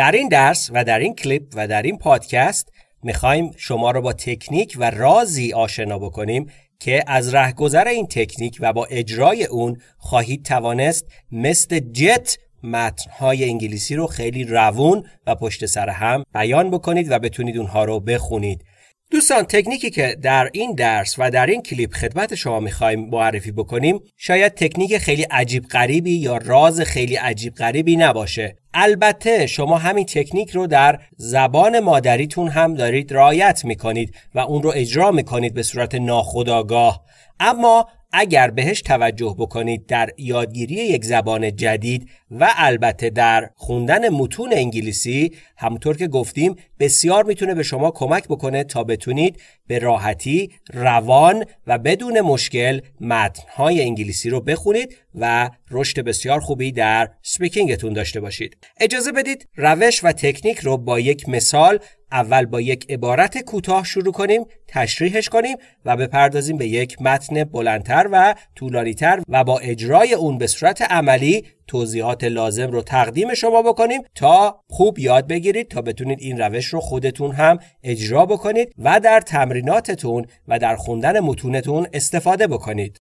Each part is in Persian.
در این درس و در این کلیپ و در این پادکست میخوایم شما رو با تکنیک و رازی آشنا بکنیم که از رهگذر این تکنیک و با اجرای اون خواهید توانست مثل جت متنهای انگلیسی رو خیلی روون و پشت سر هم بیان بکنید و بتونید اونها رو بخونید دوستان تکنیکی که در این درس و در این کلیپ خدمت شما میخوایم معرفی بکنیم شاید تکنیک خیلی عجیب غریبی یا راز خیلی عجیب غریبی نباشه البته شما همین تکنیک رو در زبان مادریتون هم دارید رایت میکنید و اون رو اجرا میکنید به صورت ناخودآگاه اما اگر بهش توجه بکنید در یادگیری یک زبان جدید و البته در خوندن متون انگلیسی همونطور که گفتیم بسیار میتونه به شما کمک بکنه تا بتونید به راحتی روان و بدون مشکل متنهای انگلیسی رو بخونید و رشد بسیار خوبی در سپیکینگتون داشته باشید اجازه بدید روش و تکنیک رو با یک مثال اول با یک عبارت کوتاه شروع کنیم تشریحش کنیم و بپردازیم به یک متن بلندتر و طولانیتر و با اجرای اون به صورت عملی توضیحات لازم رو تقدیم شما بکنیم تا خوب یاد بگیرید تا بتونید این روش رو خودتون هم اجرا بکنید و در تمریناتتون و در خوندن متونتون استفاده بکنید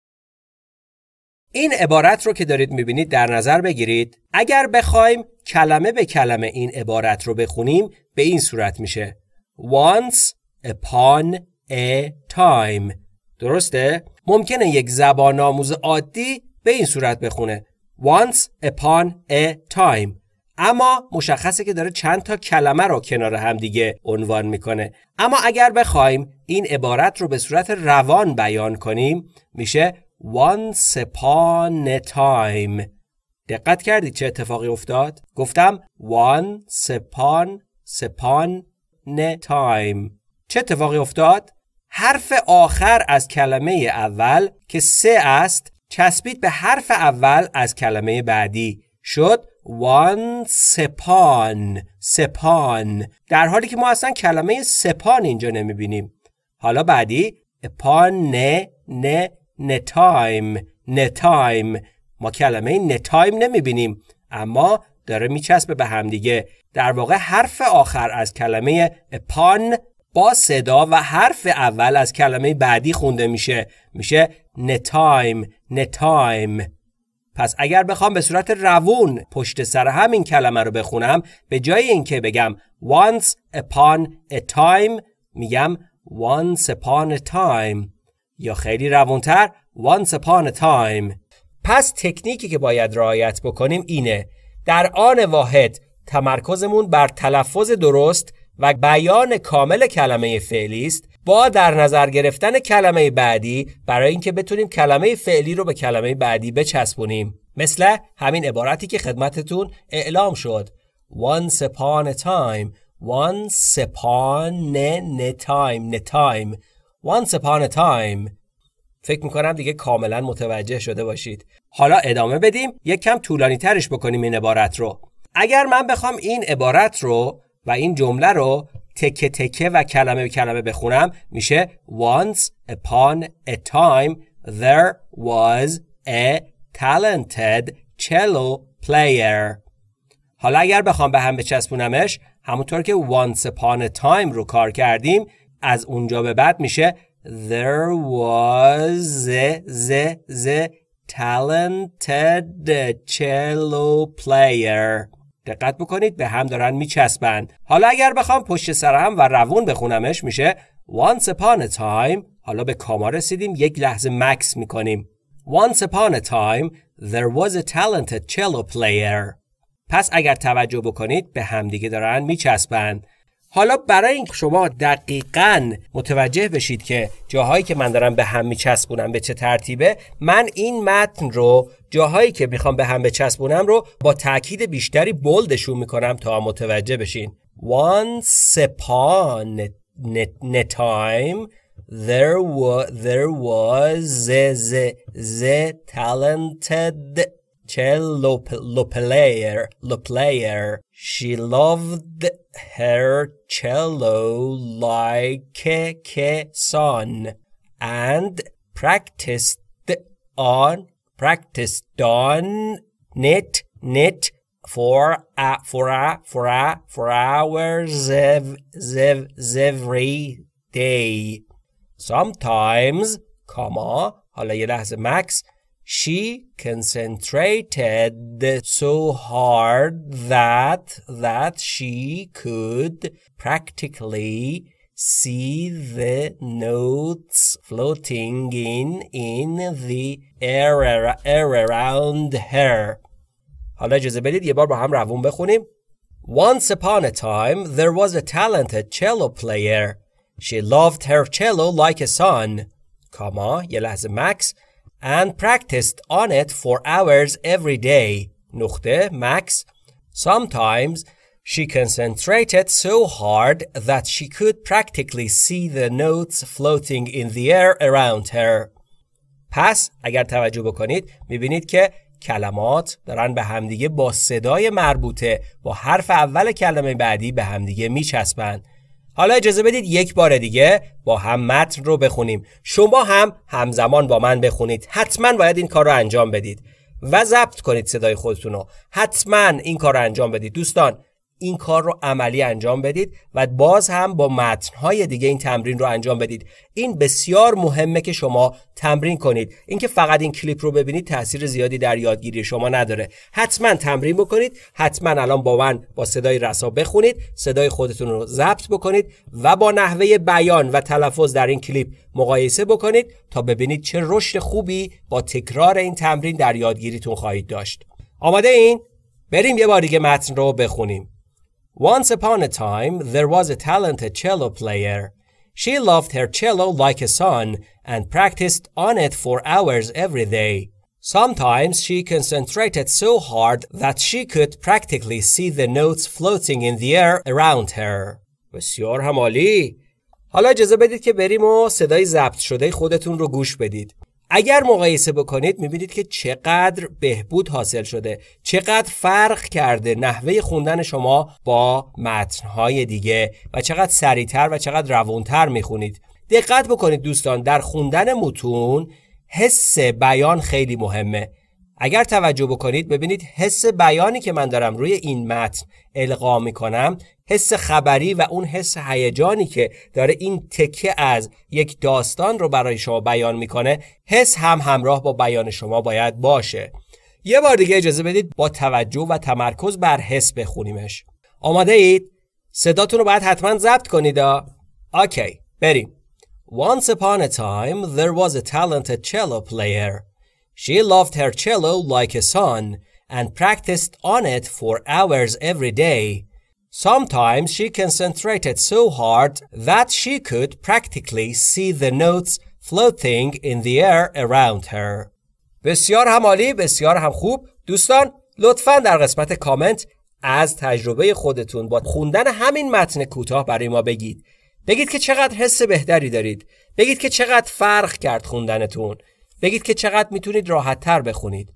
این عبارت رو که دارید میبینید در نظر بگیرید اگر بخوایم کلمه به کلمه این عبارت رو بخونیم به این صورت میشه once upon a time درسته؟ ممکنه یک زبان آموز عادی به این صورت بخونه once upon a time اما مشخصه که داره چند تا کلمه رو کنار هم دیگه عنوان میکنه اما اگر بخوایم این عبارت رو به صورت روان بیان کنیم میشه once upon a time دقت کردید چه اتفاقی افتاد؟ گفتم once upon سپان ن تایم چه اتفاقی افتاد؟ حرف آخر از کلمه اول که سه است چسبید به حرف اول از کلمه بعدی شد وان سپان سپان در حالی که ما اصلا کلمه سپان اینجا نمیبینیم حالا بعدی پان نه نه نتایم تایم ما کلمه نتایم نمیبینیم اما داره میچسبه به همدیگه در واقع حرف آخر از کلمه پان با صدا و حرف اول از کلمه بعدی خونده میشه میشه نتایم نتایم پس اگر بخوام به صورت روون پشت سر همین کلمه رو بخونم به جای اینکه بگم once upon a time میگم once upon a time یا خیلی روونتر once upon a time پس تکنیکی که باید رعایت بکنیم اینه در آن واحد تمرکزمون بر تلفظ درست و بیان کامل کلمه فعلی است با در نظر گرفتن کلمه بعدی برای اینکه بتونیم کلمه فعلی رو به کلمه بعدی بچسبونیم مثل همین عبارتی که خدمتتون اعلام شد once upon a time once upon a time, time once upon a time فکر میکنم دیگه کاملا متوجه شده باشید حالا ادامه بدیم یک کم طولانی ترش بکنیم این عبارت رو اگر من بخوام این عبارت رو و این جمله رو تکه تکه و کلمه به کلمه بخونم میشه once upon a time there was a talented cello player حالا اگر بخوام به هم بچسبونمش همونطور که once upon a time رو کار کردیم از اونجا به بعد میشه there was a the, the talented cello player دقت بکنید به هم دارن میچسبند حالا اگر بخوام پشت سر هم و روون بخونمش میشه once upon a time حالا به کاما رسیدیم یک لحظه مکس میکنیم once upon a time there was a talented cello player پس اگر توجه بکنید به دیگه دارن میچسبند حالا برای این شما دقیقا متوجه بشید که جاهایی که من دارم به هم میچسبونم به چه ترتیبه من این متن رو جاهایی که میخوام به هم بچسبونم رو با تاکید بیشتری بلدشون میکنم تا متوجه بشین Once upon a time there was a talented Cello player, player. She loved her cello like a son and practiced on practiced on knit knit for a for a for a for hours ev, ev, every day. Sometimes, comma, حالا یه لحظه مکس she concentrated so hard that that she could practically see the notes floating in in the air, air around her. حالا اجازه بدید یه بار با هم روون بخونیم. Once upon a time there was a talented cello player. She loved her cello like a son. کاما یه لحظه مکس and practiced on it for hours every day. Nuchte, max. Sometimes she concentrated so hard that she could practically see the notes floating in the air around her. پس اگر توجه بکنید میبینید که کلمات دارن به همدیگه با صدای مربوطه با حرف اول کلمه بعدی به همدیگه میچسبند. حالا اجازه بدید یک بار دیگه با هم متن رو بخونیم شما هم همزمان با من بخونید حتما باید این کار رو انجام بدید و ضبط کنید صدای خودتون رو حتما این کار رو انجام بدید دوستان این کار رو عملی انجام بدید و باز هم با متنهای دیگه این تمرین رو انجام بدید این بسیار مهمه که شما تمرین کنید اینکه فقط این کلیپ رو ببینید تاثیر زیادی در یادگیری شما نداره حتما تمرین بکنید حتما الان با من با صدای رسا بخونید صدای خودتون رو ضبط بکنید و با نحوه بیان و تلفظ در این کلیپ مقایسه بکنید تا ببینید چه رشد خوبی با تکرار این تمرین در یادگیریتون خواهید داشت آماده این بریم یه بار دیگه متن رو بخونیم Once upon a time, there was a talented cello player. She loved her cello like a son and practiced on it for hours every day. Sometimes she concentrated so hard that she could practically see the notes floating in the air around her. بسیار هم حالا اجازه بدید که بریم و صدای ضبط شده خودتون رو گوش بدید. اگر مقایسه بکنید میبینید که چقدر بهبود حاصل شده چقدر فرق کرده نحوه خوندن شما با متنهای دیگه و چقدر سریعتر و چقدر روونتر میخونید دقت بکنید دوستان در خوندن متون حس بیان خیلی مهمه اگر توجه بکنید ببینید حس بیانی که من دارم روی این متن القا میکنم حس خبری و اون حس هیجانی که داره این تکه از یک داستان رو برای شما بیان میکنه حس هم همراه با بیان شما باید باشه یه بار دیگه اجازه بدید با توجه و تمرکز بر حس بخونیمش آماده اید صداتون رو باید حتما ضبط کنید آکی بریم Once upon a time there was a talented cello player She loved her cello like a son and practiced on it for hours every day. Sometimes she concentrated so hard that she could practically see the notes floating in the air around her. بسیار هم عالی بسیار هم خوب دوستان لطفا در قسمت کامنت از تجربه خودتون با خوندن همین متن کوتاه برای ما بگید بگید که چقدر حس بهتری دارید بگید که چقدر فرق کرد خوندنتون بگید که چقدر میتونید راحت تر بخونید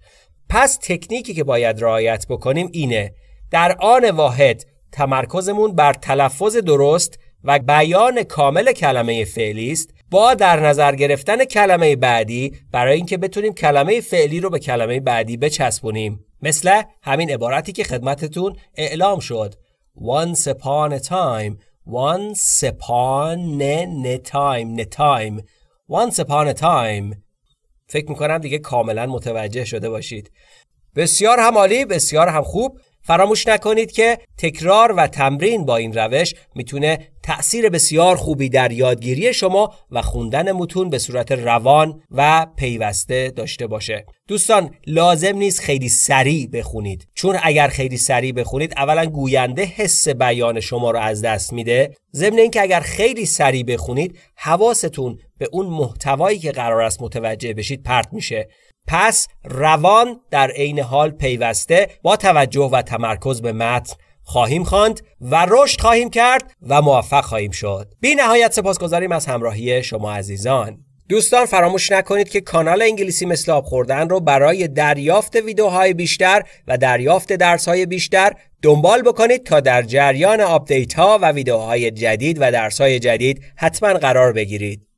پس تکنیکی که باید رعایت بکنیم اینه در آن واحد تمرکزمون بر تلفظ درست و بیان کامل کلمه فعلی است با در نظر گرفتن کلمه بعدی برای اینکه بتونیم کلمه فعلی رو به کلمه بعدی بچسبونیم مثل همین عبارتی که خدمتتون اعلام شد once upon a time once upon a time, a time once upon a time فکر میکنم دیگه کاملا متوجه شده باشید بسیار هم عالی بسیار هم خوب فراموش نکنید که تکرار و تمرین با این روش میتونه تأثیر بسیار خوبی در یادگیری شما و خوندن متون به صورت روان و پیوسته داشته باشه دوستان لازم نیست خیلی سریع بخونید چون اگر خیلی سریع بخونید اولا گوینده حس بیان شما رو از دست میده ضمن اینکه اگر خیلی سریع بخونید حواستون به اون محتوایی که قرار است متوجه بشید پرت میشه پس روان در عین حال پیوسته با توجه و تمرکز به متن خواهیم خواند و رشد خواهیم کرد و موفق خواهیم شد بی نهایت سپاسگزاریم از همراهی شما عزیزان دوستان فراموش نکنید که کانال انگلیسی مثل آب خوردن رو برای دریافت ویدیوهای بیشتر و دریافت درسهای بیشتر دنبال بکنید تا در جریان آپدیت ها و ویدیوهای جدید و درسهای جدید حتما قرار بگیرید